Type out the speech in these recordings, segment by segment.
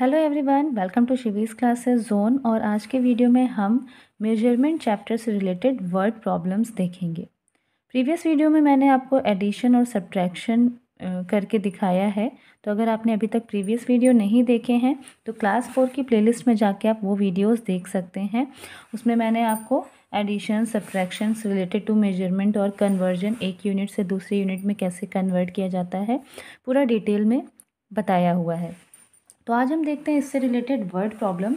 Hello everyone welcome to Shivi's classes zone और आज के वीडियो में हम मेजरमेंट चैप्टर से रिलेटेड वर्ड प्रॉब्लम्स देखेंगे प्रीवियस वीडियो में मैंने आपको एडिशन और सब्ट्रैक्शन करके दिखाया है तो अगर आपने अभी तक प्रीवियस वीडियो नहीं देखे हैं तो क्लास फोर की प्लेलिस्ट में जाके आप वो वीडियोस देख सकते हैं उसमें मैंने आपको addition subtraction related to measurement और कन्वर्जन एक यूनिट से दूसरे यूनिट में कैसे कन्वर्ट किया जाता है पूरा डिटेल में बताया हुआ है तो आज हम देखते हैं इससे related word problem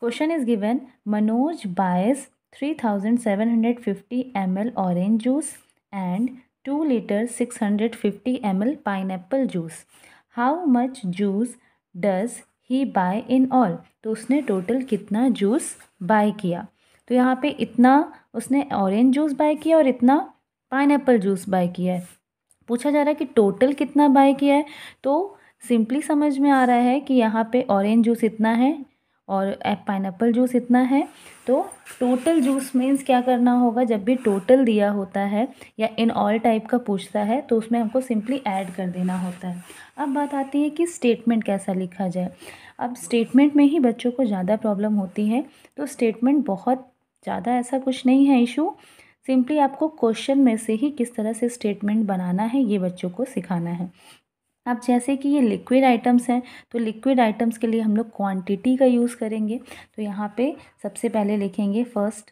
question is given Manoj buys three thousand seven hundred fifty M L orange juice and two litre six hundred fifty M L pine apple juice how much juice does he buy in all तो उसने total कितना juice bye किया तो यहाँ पे इतना उसने orange juice bye किया और इतना पाइन एप्पल जूस बाय किया है पूछा जा रहा है कि टोटल कितना बाय किया है तो सिंपली समझ में आ रहा है कि यहाँ पे ऑरेंज जूस इतना है और पाइनएप्पल जूस इतना है तो टोटल जूस मीन्स क्या करना होगा जब भी टोटल दिया होता है या इन ऑल टाइप का पूछता है तो उसमें हमको सिंपली ऐड कर देना होता है अब बात आती है कि स्टेटमेंट कैसा लिखा जाए अब स्टेटमेंट में ही बच्चों को ज़्यादा प्रॉब्लम होती है तो स्टेटमेंट बहुत ज़्यादा ऐसा कुछ नहीं है इशू सिंपली आपको क्वेश्चन में से ही किस तरह से स्टेटमेंट बनाना है ये बच्चों को सिखाना है अब जैसे कि ये लिक्विड आइटम्स हैं तो लिक्विड आइटम्स के लिए हम लोग क्वांटिटी का यूज़ करेंगे तो यहाँ पे सबसे पहले लिखेंगे first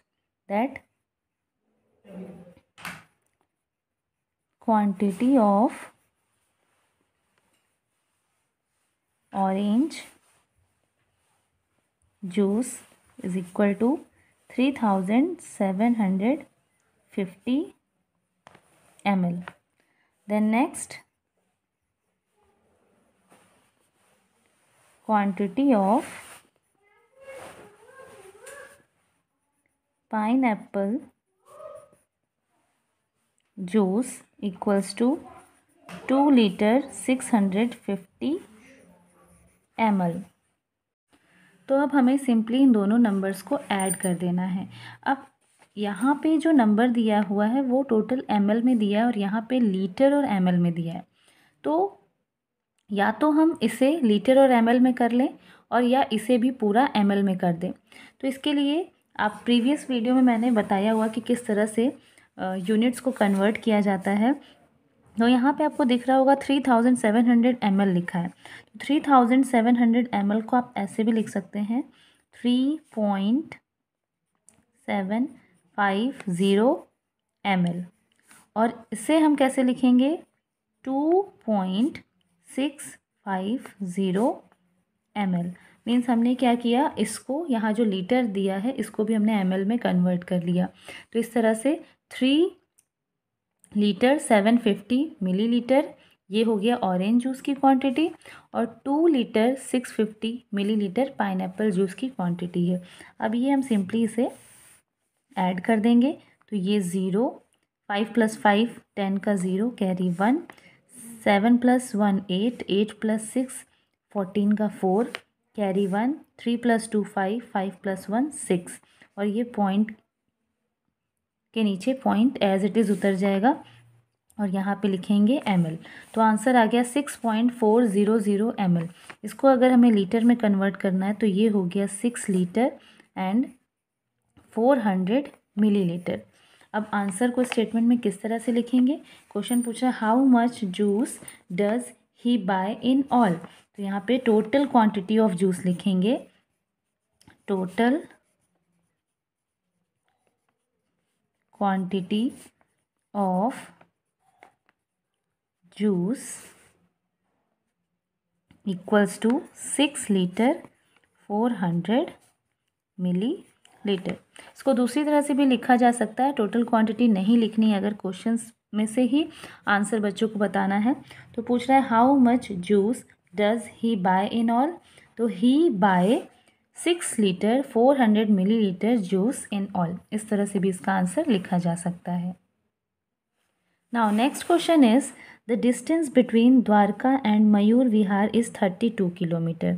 that quantity of orange juice is equal to three thousand seven hundred fifty M L then next quantity of pineapple juice equals to 2 liter 650 ml तो अब हमें सिंपली इन दोनों नंबर्स को ऐड कर देना है अब यहाँ पे जो नंबर दिया हुआ है वो टोटल एम में दिया है और यहाँ पे लीटर और एम में दिया है तो या तो हम इसे लीटर और एम में कर लें और या इसे भी पूरा एम में कर दें तो इसके लिए आप प्रीवियस वीडियो में मैंने बताया हुआ कि किस तरह से यूनिट्स को कन्वर्ट किया जाता है तो यहाँ पे आपको दिख रहा होगा three thousand seven hundred M लिखा है तो three thousand seven hundred M को आप ऐसे भी लिख सकते हैं three point seven five zero M और इसे हम कैसे लिखेंगे two point six five zero M L means हमने क्या किया इसको यहाँ जो लीटर दिया है इसको भी हमने एम एल में कन्वर्ट कर लिया तो इस तरह से three litre seven fifty millilitre ये हो गया ऑरेंज जूस की क्वांटिटी और two litre six fifty millilitre pine juice की क्वांटिटी है अब ये हम सिंपली इसे ऐड कर देंगे तो ये zero five plus five ten का zero carry one seven plus one eight eight plus six fourteen का four carry one three plus two five five plus one six और ये पॉइंट के नीचे पॉइंट एज इट इज़ उतर जाएगा और यहाँ पे लिखेंगे एम तो आंसर आ गया six point four zero zero M इसको अगर हमें लीटर में कन्वर्ट करना है तो ये हो गया six litre and four hundred milli अब आंसर को स्टेटमेंट में किस तरह से लिखेंगे क्वेश्चन पूछा how much juice does he buy in all तो यहाँ पे टोटल क्वांटिटी ऑफ जूस लिखेंगे total quantity of juice equals to six litre four hundred millilitre इसको दूसरी तरह से भी लिखा जा सकता है टोटल क्वांटिटी नहीं लिखनी है अगर क्वेश्चन में से ही आंसर बच्चों को बताना है तो पूछ रहा है how much juice does he buy in all तो he buy six litre four hundred millilitre juice in all इस तरह से भी इसका आंसर लिखा जा सकता है now next question is The distance between Dwarka and Mayur Vihar is thirty two kilometre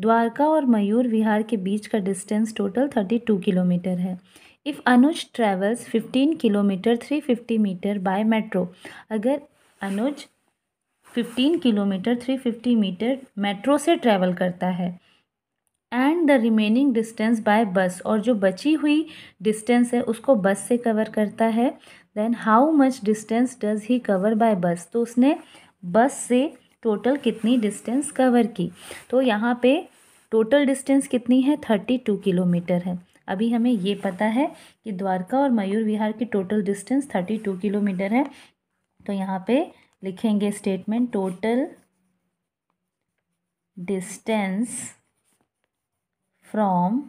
Dwarka और मयूर विहार के बीच का distance total thirty two kilometre है if Anuj travels fifteen kilometre three fifty metre by metro अगर Anuj fifteen kilometre three fifty metre metro से travel करता है and the remaining distance by bus और जो बची हुई डिस्टेंस है उसको बस से कवर करता है then how much distance does he cover by bus तो उसने बस से टोटल कितनी डिस्टेंस कवर की तो यहाँ पे टोटल डिस्टेंस कितनी है थर्टी टू किलोमीटर है अभी हमें ये पता है कि द्वारका और मयूर विहार की total distance thirty two kilometre है तो यहाँ पे लिखेंगे statement total distance from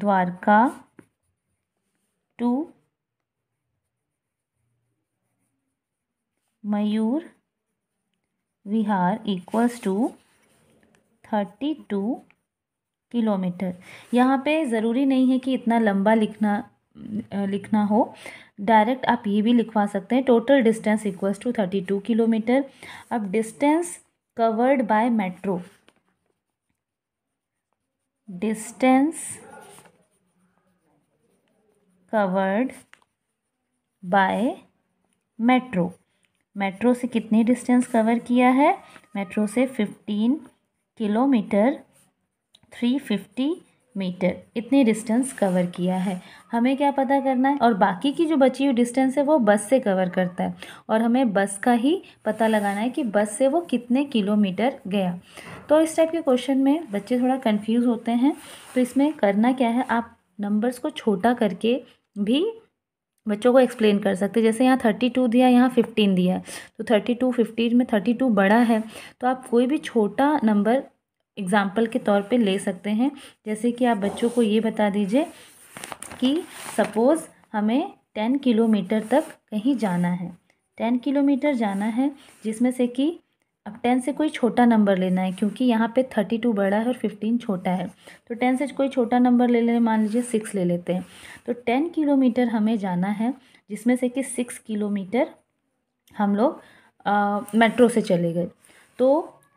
Dwarka to Mayur Vihar equals to thirty two kilometre यहाँ पे ज़रूरी नहीं है कि इतना लंबा लिखना लिखना हो डायरेक्ट आप ये भी लिखवा सकते हैं total distance equals to thirty two kilometre अब distance covered by metro distance covered by metro metro से कितनी डिस्टेंस कवर किया है मेट्रो से fifteen kilometre three fifty metre इतनी डिस्टेंस कवर किया है हमें क्या पता करना है और बाकी की जो बची हुई डिस्टेंस है वो बस से कवर करता है और हमें बस का ही पता लगाना है कि बस से वो कितने किलोमीटर गया तो इस टाइप के क्वेश्चन में बच्चे थोड़ा कंफ्यूज होते हैं तो इसमें करना क्या है आप नंबर्स को छोटा करके भी बच्चों को एक्सप्लेन कर सकते जैसे यहाँ थर्टी टू दिया यहाँ फिफ्टीन दिया है तो थर्टी टू फिफ्टीन में थर्टी टू बड़ा है तो आप कोई भी छोटा नंबर एग्ज़ाम्पल के तौर पे ले सकते हैं जैसे कि आप बच्चों को ये बता दीजिए कि सपोज़ हमें टेन किलोमीटर तक कहीं जाना है टेन किलोमीटर जाना है जिसमें से कि अब टेन से कोई छोटा नंबर लेना है क्योंकि यहाँ पे थर्टी टू बड़ा है और फिफ्टीन छोटा है तो टेन से कोई छोटा नंबर ले लें मान लीजिए सिक्स ले लेते हैं तो टेन किलोमीटर हमें जाना है जिसमें से कि सिक्स किलोमीटर हम लोग मेट्रो से चले गए तो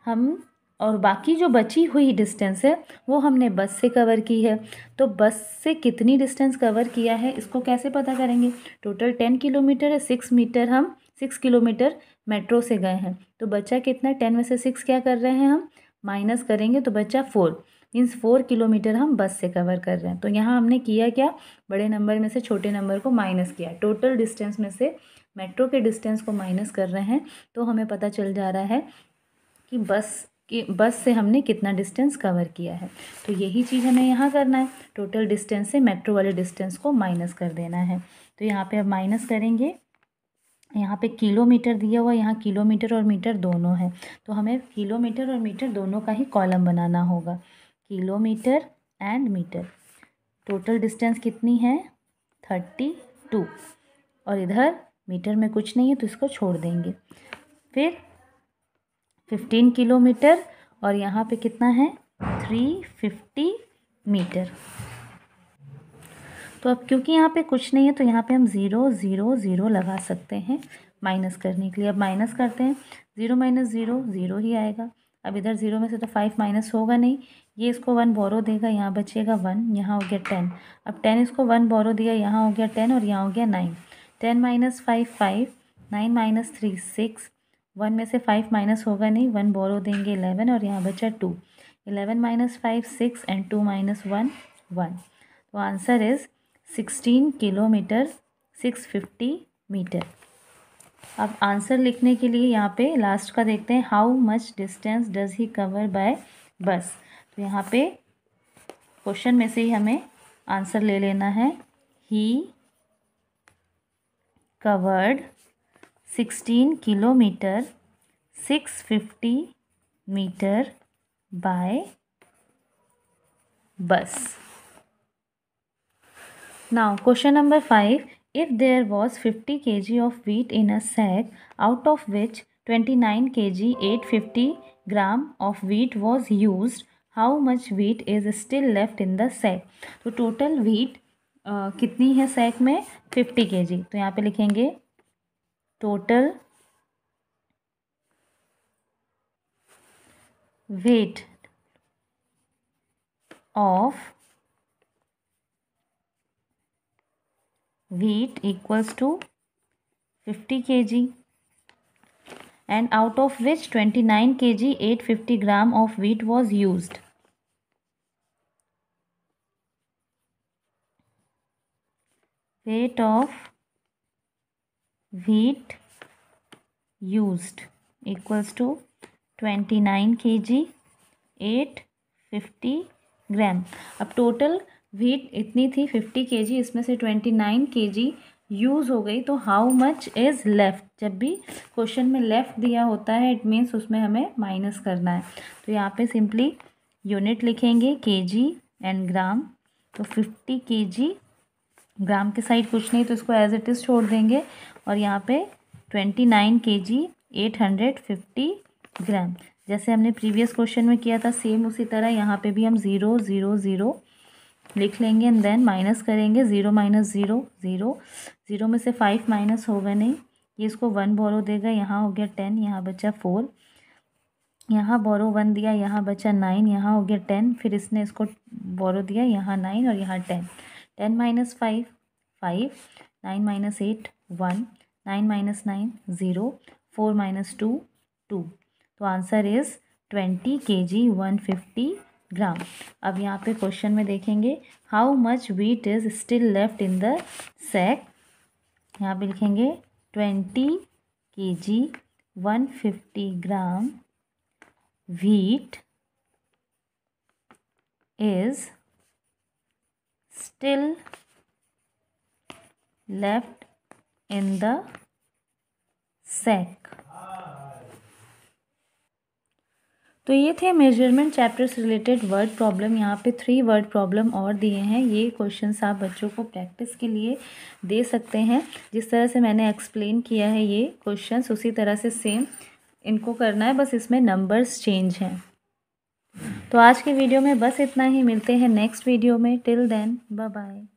हम और बाकी जो बची हुई डिस्टेंस है वो हमने बस से कवर की है तो बस से कितनी डिस्टेंस कवर किया है इसको कैसे पता करेंगे टोटल टेन किलोमीटर है सिक्स मीटर हम सिक्स किलोमीटर मेट्रो से गए हैं तो बच्चा कितना टेन में से सिक्स क्या कर रहे हैं हम माइनस करेंगे तो बच्चा फोर मीन्स फोर किलोमीटर हम बस से कवर कर रहे हैं तो यहाँ हमने किया क्या बड़े नंबर में से छोटे नंबर को माइनस किया टोटल डिस्टेंस में से मेट्रो के डिस्टेंस को माइनस कर रहे हैं तो हमें पता चल जा रहा है कि बस कि बस से हमने कितना डिस्टेंस कवर किया है तो यही चीज़ हमें यहाँ करना है टोटल डिस्टेंस से मेट्रो वाले डिस्टेंस को माइनस कर देना है तो यहाँ पे हम माइनस करेंगे यहाँ पे किलोमीटर दिया हुआ यहाँ किलोमीटर और मीटर दोनों है तो हमें किलोमीटर और मीटर दोनों का ही कॉलम बनाना होगा kilometre and metre total distance कितनी है थर्टी टू और इधर मीटर में कुछ नहीं है तो इसको छोड़ देंगे फिर फिफ्टीन किलोमीटर और यहाँ पे कितना है थ्री फिफ्टी मीटर तो अब क्योंकि यहाँ पे कुछ नहीं है तो यहाँ पे हम ज़ीरो ज़ीरो ज़ीरो लगा सकते हैं माइनस करने के लिए अब माइनस करते हैं ज़ीरो माइनस ज़ीरो ज़ीरो ही आएगा अब इधर ज़ीरो में से तो फाइव माइनस होगा नहीं ये इसको वन बोरो देगा यहाँ बचेगा वन यहाँ हो गया टेन अब टेन इसको वन बोरो दिया यहाँ हो गया टेन और यहाँ हो गया nine ten minus five five nine minus three six one में से फाइव माइनस होगा नहीं वन बोरो देंगे इलेवन और यहाँ बचा two eleven minus five six and two minus one one तो answer is sixteen kilometre six fifty metre अब आंसर लिखने के लिए यहाँ पे लास्ट का देखते हैं how much distance does he cover by bus तो यहाँ पे क्वेश्चन में से ही हमें आंसर ले लेना है he covered sixteen kilometre six fifty metre by bus now question number five if there was fifty K G of wheat in a sack out of which twenty nine K G eight fifty gram of wheat was used how much wheat is still left in the sack तो total wheat कितनी है sac में fifty K जी तो यहाँ पे लिखेंगे total weight of wheat equals to 50 kg and out of which 29 kg 850 gram of wheat was used. Weight of wheat used equals to 29 kg 850 gram. Up total wheat इतनी थी fifty K जी इसमें से twenty nine K जी use हो गई तो how much is left जब भी question में लेफ़्ट दिया होता है इट मीन्स उसमें हमें माइनस करना है तो यहाँ पे सिंपली यूनिट लिखेंगे तो के जी एंड ग्राम तो फिफ्टी के जी ग्राम के साइड कुछ नहीं तो इसको एज इट इज़ छोड़ देंगे और यहाँ पे twenty nine K G eight hundred fifty gram जैसे हमने प्रीवियस क्वेश्चन में किया था सेम उसी तरह यहाँ पे भी हम ज़ीरो ज़ीरो ज़ीरो लिख लेंगे एंड देन माइनस करेंगे zero minus zero zero zero में से फाइव माइनस होगा नहीं ये इसको वन बोरो देगा यहाँ हो गया टेन यहाँ बचा फोर यहाँ बोरो वन दिया यहाँ बचा नाइन यहाँ हो गया टेन फिर इसने इसको बोरो दिया यहाँ नाइन और यहाँ ten ten minus five five nine minus eight one nine minus nine zero four minus two two तो answer is twenty K G one fifty ग्राम अब यहाँ पे क्वेश्चन में देखेंगे how much wheat is still left in the sack यहाँ पे लिखेंगे twenty K G one fifty gram wheat is still left in the sack तो ये थे measurement chapters related word problem यहाँ पे थ्री वर्ड प्रॉब्लम और दिए हैं ये क्वेश्चंस आप बच्चों को प्रैक्टिस के लिए दे सकते हैं जिस तरह से मैंने एक्सप्लेन किया है ये क्वेश्चंस उसी तरह से सेम इनको करना है बस इसमें नंबर्स चेंज हैं तो आज के वीडियो में बस इतना ही मिलते हैं नेक्स्ट वीडियो में टिल देन बाय